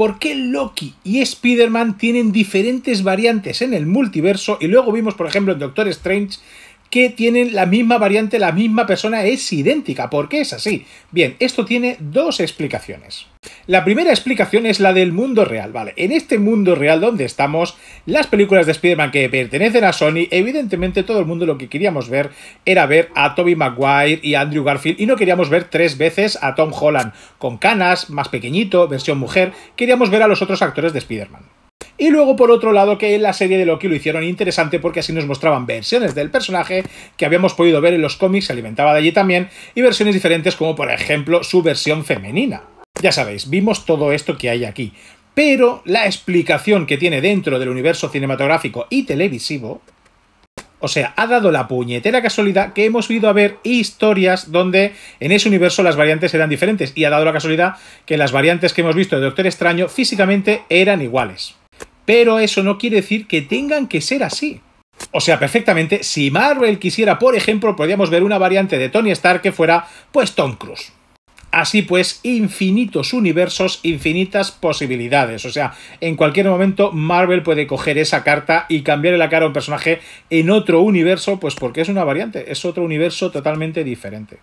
por qué Loki y Spider-Man tienen diferentes variantes en el multiverso y luego vimos, por ejemplo, en Doctor Strange que tienen la misma variante, la misma persona es idéntica. ¿Por qué es así? Bien, esto tiene dos explicaciones. La primera explicación es la del mundo real, ¿vale? En este mundo real donde estamos, las películas de Spider-Man que pertenecen a Sony, evidentemente todo el mundo lo que queríamos ver era ver a Tobey Maguire y a Andrew Garfield y no queríamos ver tres veces a Tom Holland con canas, más pequeñito, versión mujer, queríamos ver a los otros actores de Spider-Man. Y luego, por otro lado, que en la serie de Loki lo hicieron interesante porque así nos mostraban versiones del personaje que habíamos podido ver en los cómics, se alimentaba de allí también, y versiones diferentes como por ejemplo su versión femenina. Ya sabéis, vimos todo esto que hay aquí, pero la explicación que tiene dentro del universo cinematográfico y televisivo o sea, ha dado la puñetera casualidad que hemos ido a ver historias donde en ese universo las variantes eran diferentes. Y ha dado la casualidad que las variantes que hemos visto de Doctor Extraño físicamente eran iguales pero eso no quiere decir que tengan que ser así. O sea, perfectamente, si Marvel quisiera, por ejemplo, podríamos ver una variante de Tony Stark que fuera, pues, Tom Cruise. Así pues, infinitos universos, infinitas posibilidades. O sea, en cualquier momento Marvel puede coger esa carta y cambiarle la cara a un personaje en otro universo, pues porque es una variante, es otro universo totalmente diferente.